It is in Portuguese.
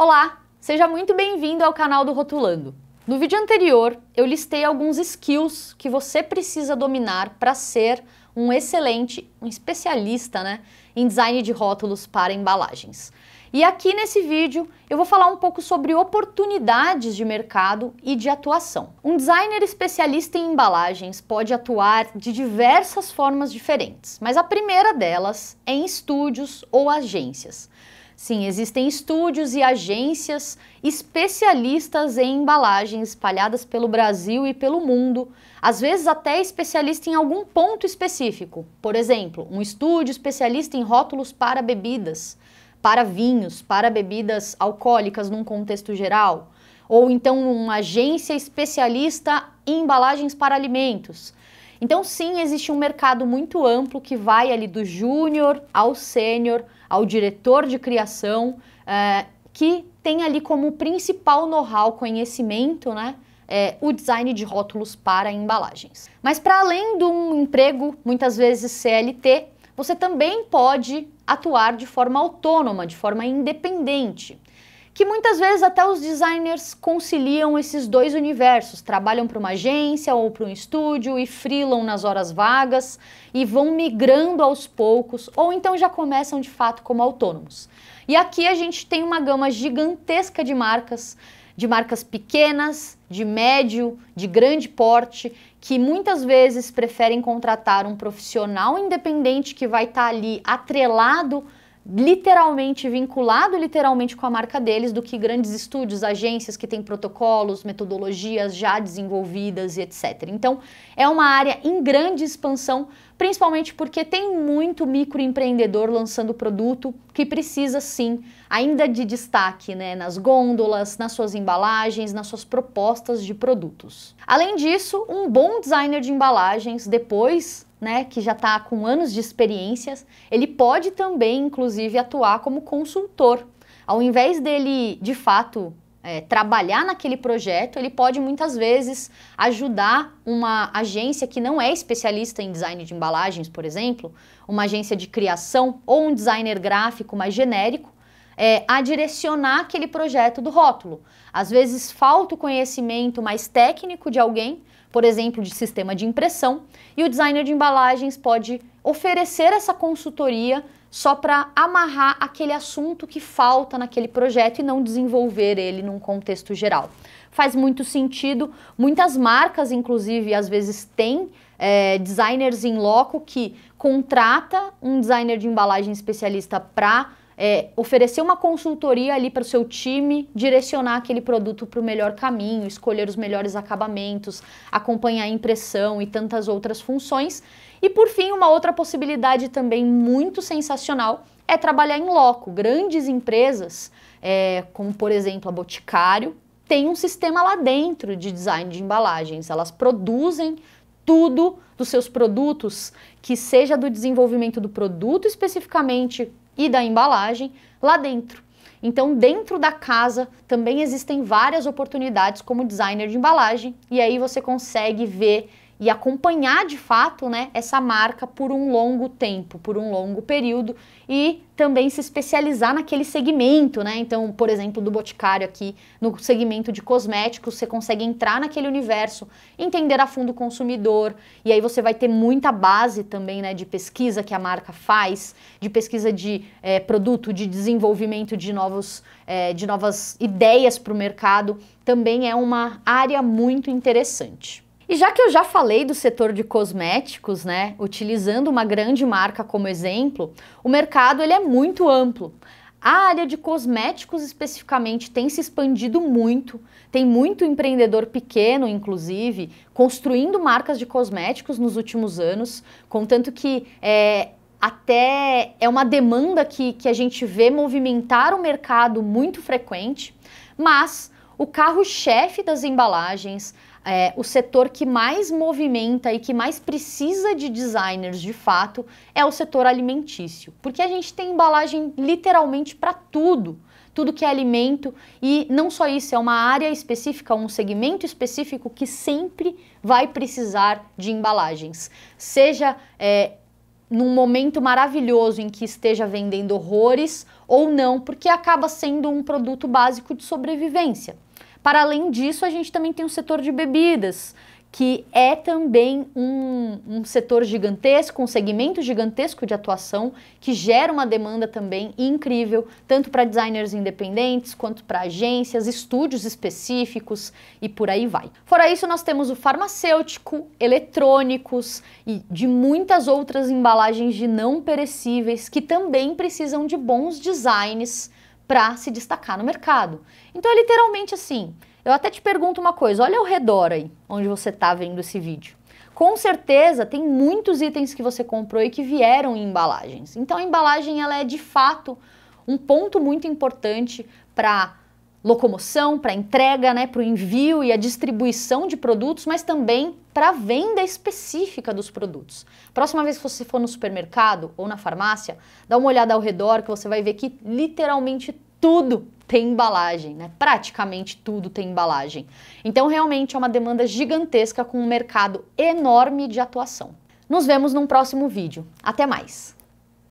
Olá, seja muito bem-vindo ao canal do Rotulando. No vídeo anterior, eu listei alguns skills que você precisa dominar para ser um excelente, um especialista né, em design de rótulos para embalagens. E aqui nesse vídeo eu vou falar um pouco sobre oportunidades de mercado e de atuação. Um designer especialista em embalagens pode atuar de diversas formas diferentes, mas a primeira delas é em estúdios ou agências. Sim, existem estúdios e agências especialistas em embalagens espalhadas pelo Brasil e pelo mundo, às vezes até especialista em algum ponto específico. Por exemplo, um estúdio especialista em rótulos para bebidas, para vinhos, para bebidas alcoólicas num contexto geral, ou então uma agência especialista em embalagens para alimentos. Então, sim, existe um mercado muito amplo que vai ali do júnior ao sênior ao diretor de criação, é, que tem ali como principal know-how, conhecimento, né? É, o design de rótulos para embalagens. Mas para além de um emprego, muitas vezes CLT, você também pode atuar de forma autônoma, de forma independente que muitas vezes até os designers conciliam esses dois universos, trabalham para uma agência ou para um estúdio e frilam nas horas vagas e vão migrando aos poucos ou então já começam de fato como autônomos. E aqui a gente tem uma gama gigantesca de marcas, de marcas pequenas, de médio, de grande porte, que muitas vezes preferem contratar um profissional independente que vai estar tá ali atrelado literalmente vinculado literalmente com a marca deles do que grandes estúdios, agências que têm protocolos, metodologias já desenvolvidas e etc. Então, é uma área em grande expansão, principalmente porque tem muito microempreendedor lançando produto que precisa sim ainda de destaque, né, nas gôndolas, nas suas embalagens, nas suas propostas de produtos. Além disso, um bom designer de embalagens depois né, que já está com anos de experiências, ele pode também, inclusive, atuar como consultor. Ao invés dele, de fato, é, trabalhar naquele projeto, ele pode muitas vezes ajudar uma agência que não é especialista em design de embalagens, por exemplo, uma agência de criação ou um designer gráfico mais genérico, é, a direcionar aquele projeto do rótulo. Às vezes falta o conhecimento mais técnico de alguém, por exemplo, de sistema de impressão, e o designer de embalagens pode oferecer essa consultoria só para amarrar aquele assunto que falta naquele projeto e não desenvolver ele num contexto geral. Faz muito sentido, muitas marcas, inclusive, às vezes têm é, designers em loco que contrata um designer de embalagem especialista para é, oferecer uma consultoria ali para o seu time, direcionar aquele produto para o melhor caminho, escolher os melhores acabamentos, acompanhar a impressão e tantas outras funções. E por fim, uma outra possibilidade também muito sensacional é trabalhar em loco. Grandes empresas, é, como por exemplo a Boticário, tem um sistema lá dentro de design de embalagens. Elas produzem tudo dos seus produtos, que seja do desenvolvimento do produto especificamente, e da embalagem lá dentro. Então, dentro da casa também existem várias oportunidades como designer de embalagem, e aí você consegue ver e acompanhar de fato né, essa marca por um longo tempo, por um longo período e também se especializar naquele segmento, né? Então, por exemplo, do Boticário aqui, no segmento de cosméticos, você consegue entrar naquele universo, entender a fundo o consumidor, e aí você vai ter muita base também, né, de pesquisa que a marca faz, de pesquisa de é, produto, de desenvolvimento de, novos, é, de novas ideias para o mercado, também é uma área muito interessante. E já que eu já falei do setor de cosméticos, né, utilizando uma grande marca como exemplo, o mercado ele é muito amplo. A área de cosméticos especificamente tem se expandido muito. Tem muito empreendedor pequeno, inclusive, construindo marcas de cosméticos nos últimos anos, contanto que é, até é uma demanda que, que a gente vê movimentar o mercado muito frequente, mas o carro-chefe das embalagens, é, o setor que mais movimenta e que mais precisa de designers de fato é o setor alimentício, porque a gente tem embalagem literalmente para tudo tudo que é alimento e não só isso, é uma área específica, um segmento específico que sempre vai precisar de embalagens, seja é, num momento maravilhoso em que esteja vendendo horrores ou não, porque acaba sendo um produto básico de sobrevivência. Para além disso, a gente também tem o setor de bebidas, que é também um, um, setor gigantesco, um segmento gigantesco de atuação que gera uma demanda também incrível, tanto para designers independentes quanto para agências, estúdios específicos e por aí vai. Fora isso, nós temos o farmacêutico, eletrônicos e de muitas outras embalagens de não perecíveis que também precisam de bons designs para se destacar no mercado. Então é literalmente assim, eu até te pergunto uma coisa, olha ao redor aí, onde você está vendo esse vídeo. Com certeza tem muitos itens que você comprou e que vieram em embalagens. Então a embalagem ela é de fato um ponto muito importante para locomoção, para entrega, né, para o envio e a distribuição de produtos, mas também para a venda específica dos produtos. Próxima vez que você for no supermercado ou na farmácia, dá uma olhada ao redor que você vai ver que literalmente tudo tem embalagem, né? Praticamente tudo tem embalagem. Então, realmente é uma demanda gigantesca com um mercado enorme de atuação. Nos vemos num próximo vídeo. Até mais!